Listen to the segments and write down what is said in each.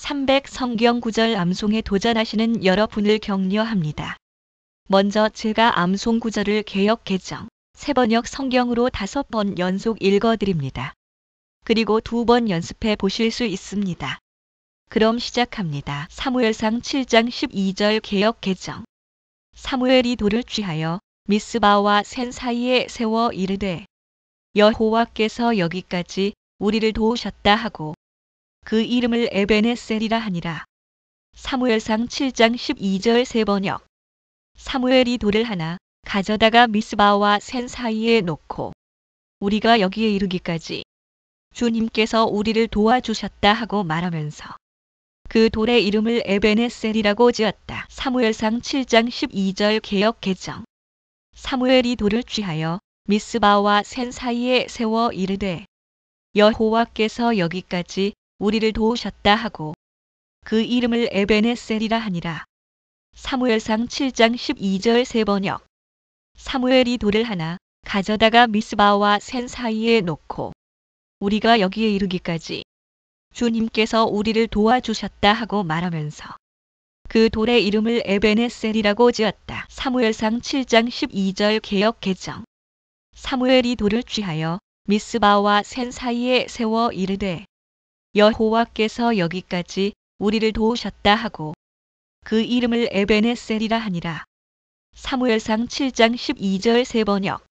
300 성경 구절 암송에 도전하시는 여러분을 격려합니다. 먼저 제가 암송 구절을 개역 개정, 세번역 성경으로 다섯 번 연속 읽어드립니다. 그리고 두 번 연습해 보실 수 있습니다. 그럼 시작합니다. 사무엘상 7장 12절 개역 개정 사무엘이 돌을 취하여 미스바와 센 사이에 세워 이르되 여호와께서 여기까지 우리를 도우셨다 하고 그 이름을 에베네셀이라 하니라. 사무엘상 7장 12절 세 번역. 사무엘이 돌을 하나 가져다가 미스바와 센 사이에 놓고 우리가 여기에 이르기까지 주님께서 우리를 도와주셨다 하고 말하면서 그 돌의 이름을 에베네셀이라고 지었다. 사무엘상 7장 12절 개역 개정. 사무엘이 돌을 취하여 미스바와 센 사이에 세워 이르되 여호와께서 여기까지 우리를 도우셨다 하고 그 이름을 에베네셀이라 하니라. 사무엘상 7장 12절 세번역 사무엘이 돌을 하나 가져다가 미스바와 센 사이에 놓고 우리가 여기에 이르기까지 주님께서 우리를 도와주셨다 하고 말하면서 그 돌의 이름을 에베네셀이라고 지었다. 사무엘상 7장 12절 개역 개정 사무엘이 돌을 취하여 미스바와 센 사이에 세워 이르되 여호와께서 여기까지 우리를 도우셨다 하고 그 이름을 에베네셀이라 하니라. 사무엘상 7장 12절 세번역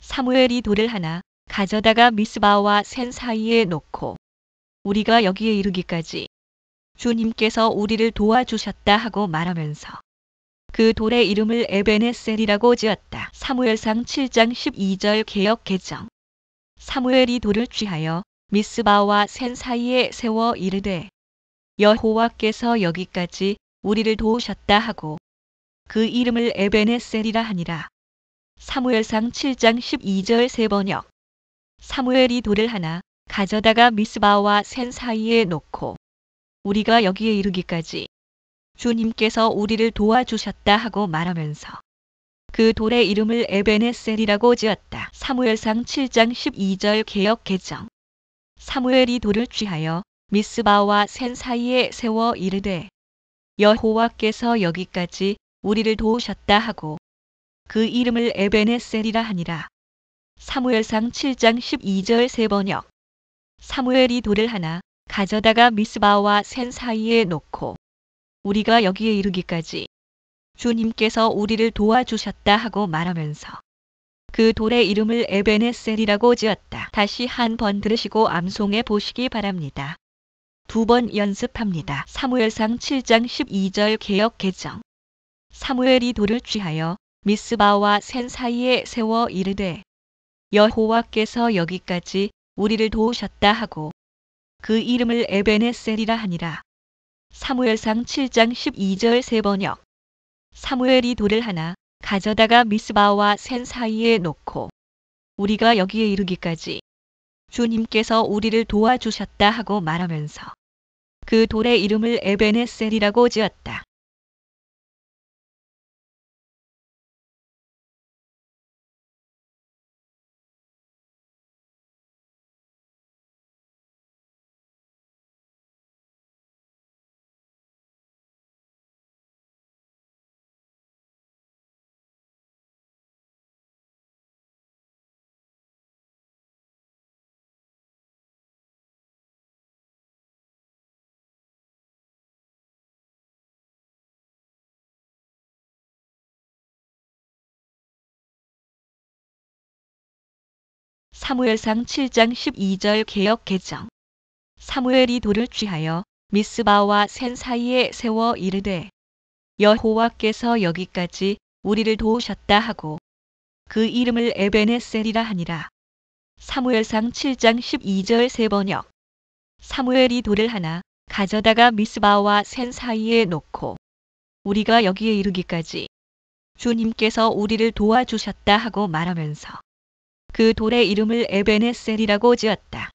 사무엘이 돌을 하나 가져다가 미스바와 센 사이에 놓고 우리가 여기에 이르기까지 주님께서 우리를 도와주셨다 하고 말하면서 그 돌의 이름을 에베네셀이라고 지었다. 사무엘상 7장 12절 개역 개정 사무엘이 돌을 취하여 미스바와 샌 사이에 세워 이르되 여호와께서 여기까지 우리를 도우셨다 하고 그 이름을 에베네셀이라 하니라. 사무엘상 7장 12절 세 번역 사무엘이 돌을 하나 가져다가 미스바와 샌 사이에 놓고 우리가 여기에 이르기까지 주님께서 우리를 도와주셨다 하고 말하면서 그 돌의 이름을 에베네셀이라고 지었다. 사무엘상 7장 12절 개역 개정 사무엘이 돌을 취하여 미스바와 센 사이에 세워 이르되 여호와께서 여기까지 우리를 도우셨다 하고 그 이름을 에베네셀이라 하니라. 사무엘상 7장 12절 세번역 사무엘이 돌을 하나 가져다가 미스바와 센 사이에 놓고 우리가 여기에 이르기까지 주님께서 우리를 도와주셨다 하고 말하면서 그 돌의 이름을 에베네셀이라고 지었다. 다시 한 번 들으시고 암송해 보시기 바랍니다. 두 번 연습합니다. 사무엘상 7장 12절 개혁 개정 사무엘이 돌을 취하여 미스바와 센 사이에 세워 이르되 여호와께서 여기까지 우리를 도우셨다 하고 그 이름을 에베네셀이라 하니라. 사무엘상 7장 12절 세번역 사무엘이 돌을 하나 가져다가 미스바와 샌 사이에 놓고 우리가 여기에 이르기까지 주님께서 우리를 도와주셨다 하고 말하면서 그 돌의 이름을 에베네셀이라고 지었다. 사무엘상 7장 12절 개혁 개정 사무엘이 돌을 취하여 미스바와 센 사이에 세워 이르되 여호와께서 여기까지 우리를 도우셨다 하고 그 이름을 에베네셀이라 하니라. 사무엘상 7장 12절 세번역 사무엘이 돌을 하나 가져다가 미스바와 센 사이에 놓고 우리가 여기에 이르기까지 주님께서 우리를 도와주셨다 하고 말하면서 그 돌의 이름을 에베네셀이라고 지었다.